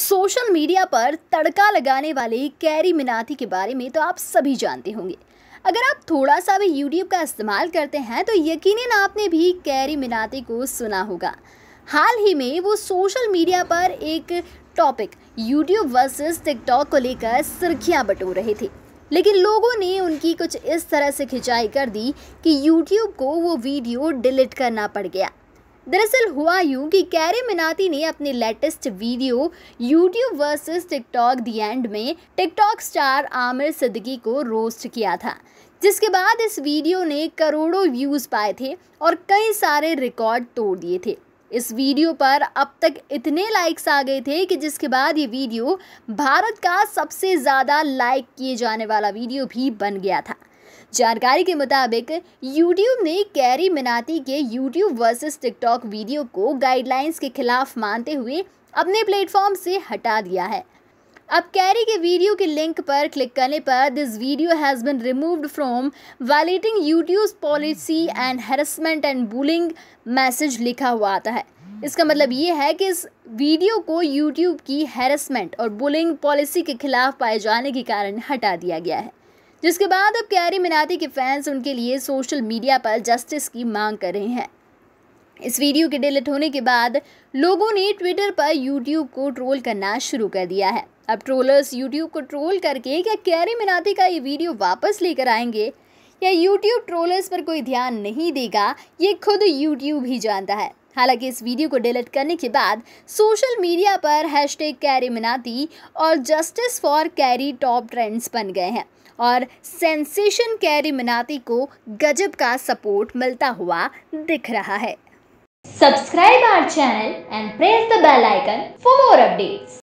social media पर तड़का लगाने वाली कैरी मिनाती के बारे में तो आप सभी जानते होंगे अगर आप थोड़ा सा भी यूट्यूब का इस्तेमाल करते हैं तो यकीनन आपने भी कैरी मिनाती को सुना होगा हाल ही में वो सोशल मीडिया पर एक टॉपिक यूट्यूब वर्सेस टिकटॉक को लेकर सुर्खियाँ बटोर रहे थे लेकिन लोगों ने उनकी कुछ इस तरह से खिंचाई कर दी कि यूट्यूब को वो वीडियो डिलीट करना पड़ गया दरअसल हुआ यूं कि कैरे मिनाती ने अपने latest video YouTube versus TikTok the end में टिकटॉक स्टार आमिर सिद्दीकी को रोस्ट किया था जिसके बाद इस वीडियो ने करोड़ों व्यूज़ पाए थे और कई सारे रिकॉर्ड तोड़ दिए थे इस वीडियो पर अब तक इतने लाइक्स आ गए थे कि जिसके बाद ये वीडियो भारत का सबसे ज़्यादा लाइक किए जाने वाला वीडियो भी बन गया था जानकारी के मुताबिक यूट्यूब ने कैरी मिनाती के यूट्यूब वर्सेस टिकटॉक वीडियो को गाइडलाइंस के खिलाफ मानते हुए अपने प्लेटफॉर्म से हटा दिया है अब कैरी के वीडियो के लिंक पर क्लिक करने पर this video has been removed from violating YouTube policy and harassment and bullying message लिखा हुआ आता है इसका मतलब ये है कि इस वीडियो को यूट्यूब की हेरसमेंट और बुलिंग पॉलिसी के खिलाफ पाए जाने के कारण हटा दिया गया है जिसके बाद अब कैरी मिनाती के फैंस उनके लिए सोशल मीडिया पर जस्टिस की मांग कर रहे हैं इस वीडियो के डिलीट होने के बाद लोगों ने ट्विटर पर यूट्यूब को ट्रोल करना शुरू कर दिया है अब ट्रोलर्स यूट्यूब को ट्रोल करके क्या कैरी मिनाती का ये वीडियो वापस लेकर आएंगे या यूट्यूब ट्रोलर्स पर कोई ध्यान नहीं देगा ये खुद यूट्यूब ही जानता है हालांकि इस वीडियो को डिलीट करने के बाद सोशल मीडिया पर हैश कैरी मिनाती और justice for Carry top trends बन गए हैं और सेंसेशन कैरी मिनाती को गजब का सपोर्ट मिलता हुआ दिख रहा है subscribe our channel and press the bell icon for more updates